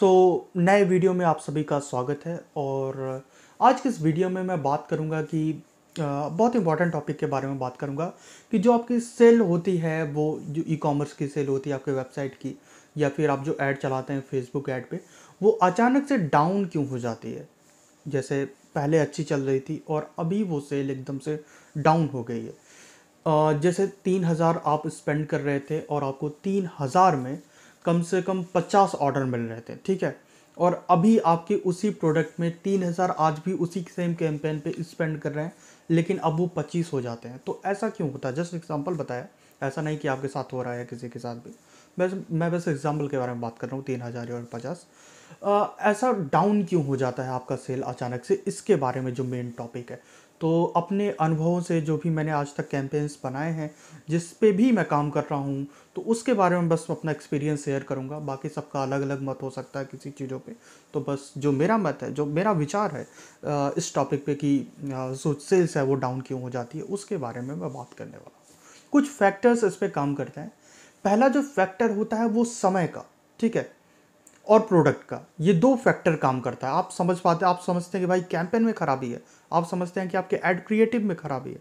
सो so, नए video में आप सभी का स्वागत है और uh, आज के इस वीडियो में मैं बात करूंगा कि uh, बहुत इंपॉर्टेंट टॉपिक के बारे में बात करूंगा कि जो आपकी सेल होती है वो जो ई कॉमर्स की सेल होती है आपके वेबसाइट की या फिर आप जो ऐड चलाते हैं फेसबुक ऐड पे वो अचानक से डाउन क्यों हो जाती है जैसे पहले अच्छी चल रही थी और अभी वो सेल एकदम से डाउन हो गई है uh, जैसे तीन हज़ार आप स्पेंड कर रहे थे और आपको तीन हज़ार में कम से कम पचास ऑर्डर मिल रहे थे ठीक है और अभी आपके उसी प्रोडक्ट में तीन हज़ार आज भी उसी सेम कैंपेन पे स्पेंड कर रहे हैं लेकिन अब वो पच्चीस हो जाते हैं तो ऐसा क्यों होता है जस्ट एग्जांपल बताया ऐसा नहीं कि आपके साथ हो रहा है किसी के साथ भी बस मैं बस एग्जाम्पल के बारे में बात कर रहा हूँ तीन हज़ार और पचास ऐसा डाउन क्यों हो जाता है आपका सेल अचानक से इसके बारे में जो मेन टॉपिक है तो अपने अनुभवों से जो भी मैंने आज तक कैंपेन्स बनाए हैं जिस पे भी मैं काम कर रहा हूँ तो उसके बारे में बस अपना एक्सपीरियंस शेयर करूँगा बाकी सबका अलग अलग मत हो सकता है किसी चीज़ों पे तो बस जो मेरा मत है जो मेरा विचार है इस टॉपिक पे कि जो सेल्स है वो डाउन क्यों हो जाती है उसके बारे में मैं बात करने वाला कुछ फैक्टर्स इस पर काम करते हैं पहला जो फैक्टर होता है वो समय का ठीक है और प्रोडक्ट का ये दो फैक्टर काम करता है आप समझ पाते आप समझते हैं कि भाई कैंपेन में खराबी है आप समझते हैं कि आपके ऐड क्रिएटिव में खराबी है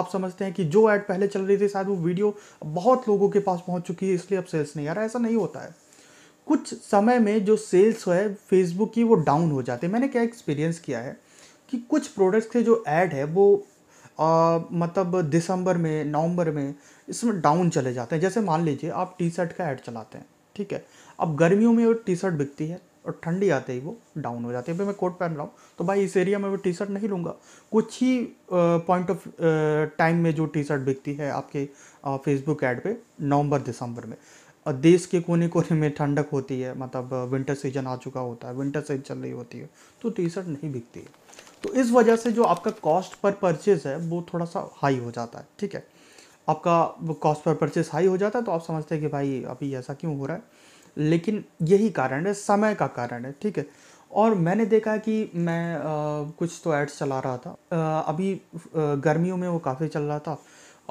आप समझते हैं कि जो ऐड पहले चल रही थी शायद वो वीडियो बहुत लोगों के पास पहुंच चुकी है इसलिए अब सेल्स नहीं आ रहा ऐसा नहीं होता है कुछ समय में जो सेल्स है फेसबुक की वो डाउन हो जाते हैं मैंने क्या एक्सपीरियंस किया है कि कुछ प्रोडक्ट्स के जो ऐड है वो मतलब दिसंबर में नवंबर में इसमें डाउन चले जाते हैं जैसे मान लीजिए आप टी शर्ट का ऐड चलाते हैं ठीक है अब गर्मियों में वो टी शर्ट बिकती है और ठंडी आते ही वो डाउन हो जाती है भाई मैं कोट पहन रहा हूँ तो भाई इस एरिया में मैं टी शर्ट नहीं लूँगा कुछ ही पॉइंट ऑफ टाइम में जो टी शर्ट बिकती है आपके फेसबुक ऐड पे नवंबर दिसंबर में और देश के कोने कोने में ठंडक होती है मतलब विंटर सीजन आ चुका होता है विंटर सीजन चल रही होती है तो टी शर्ट नहीं बिकती है तो इस वजह से जो आपका कॉस्ट पर परचेज है वो थोड़ा सा हाई हो जाता है ठीक है आपका कॉस्ट पर परचेज हाई हो जाता है तो आप समझते हैं कि भाई अभी ऐसा क्यों हो रहा है लेकिन यही कारण है समय का कारण है ठीक है और मैंने देखा कि मैं आ, कुछ तो एड्स चला रहा था आ, अभी गर्मियों में वो काफ़ी चल रहा था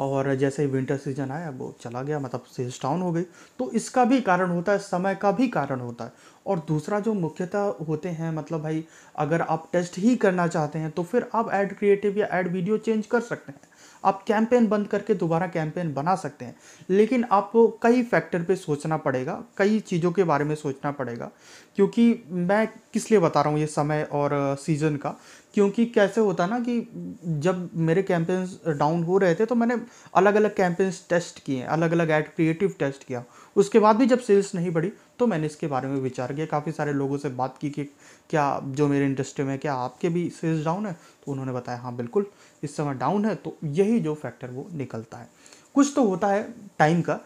और जैसे ही विंटर सीजन आया वो चला गया मतलब सेल्स डाउन हो गई तो इसका भी कारण होता है समय का भी कारण होता है और दूसरा जो मुख्यतः होते हैं मतलब भाई अगर आप टेस्ट ही करना चाहते हैं तो फिर आप ऐड क्रिएटिव या ऐड वीडियो चेंज कर सकते हैं आप कैंपेन बंद करके दोबारा कैंपेन बना सकते हैं लेकिन आपको कई फैक्टर पे सोचना पड़ेगा कई चीज़ों के बारे में सोचना पड़ेगा क्योंकि मैं किस लिए बता रहा हूँ ये समय और सीज़न का क्योंकि कैसे होता ना कि जब मेरे कैंपेन्स डाउन हो रहे थे तो मैंने अलग अलग कैंपेन्स टेस्ट किए अलग अलग एड क्रिएटिव टेस्ट किया उसके बाद भी जब सेल्स नहीं बढ़ी तो मैंने इसके बारे में विचार किया काफ़ी सारे लोगों से बात की कि क्या जो मेरे इंडस्ट्री में क्या आपके भी सेल्स डाउन है तो उन्होंने बताया हाँ बिल्कुल इस समय डाउन है तो यही जो फैक्टर वो निकलता है कुछ तो होता है टाइम का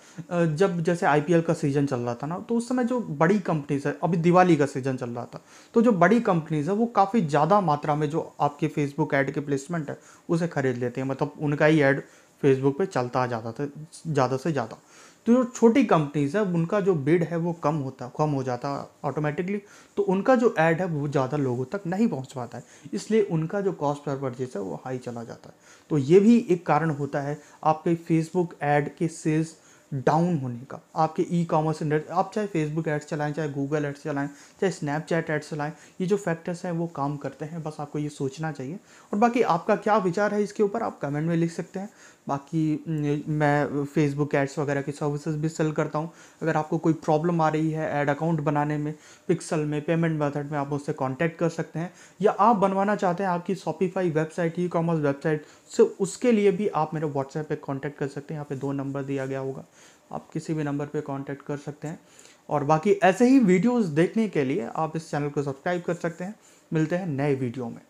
जब जैसे आई का सीज़न चल रहा था ना तो उस समय जो बड़ी कंपनीज है अभी दिवाली का सीज़न चल रहा था तो जो बड़ी कंपनीज है वो काफ़ी ज़्यादा मात्रा में जो आपके फेसबुक ऐड के प्लेसमेंट है उसे खरीद लेते हैं मतलब उनका ही ऐड फेसबुक पे चलता जाता था ज़्यादा से ज़्यादा तो जो छोटी कंपनीज है उनका जो बिड है वो कम होता कम हो जाता ऑटोमेटिकली तो उनका जो ऐड है वो ज़्यादा लोगों तक नहीं पहुंच पाता है इसलिए उनका जो कॉस्ट पर परचेज है वो हाई चला जाता है तो ये भी एक कारण होता है आपके फेसबुक ऐड के सेल्स डाउन होने का आपके ई कॉमर्स आप चाहे फेसबुक एड्स चलाएं चाहे गूगल एड्स चलाएं चाहे स्नैपचैट एड्स चलाएं ये जो फैक्टर्स हैं वो काम करते हैं बस आपको ये सोचना चाहिए और बाकी आपका क्या विचार है इसके ऊपर आप कमेंट में लिख सकते हैं बाकी मैं फेसबुक एड्स वगैरह की सर्विसेज भी सेल करता हूँ अगर आपको कोई प्रॉब्लम आ रही है एड अकाउंट बनाने में पिक्सल में पेमेंट मेथड में आप मुझसे कॉन्टैक्ट कर सकते हैं या आप बनवाना चाहते हैं आपकी Shopify website e commerce website से उसके लिए भी आप मेरे व्हाट्सएप पर कॉन्टैक्ट कर सकते हैं यहाँ पे दो नंबर दिया गया होगा आप किसी भी नंबर पे कांटेक्ट कर सकते हैं और बाकी ऐसे ही वीडियोस देखने के लिए आप इस चैनल को सब्सक्राइब कर सकते हैं मिलते हैं नए वीडियो में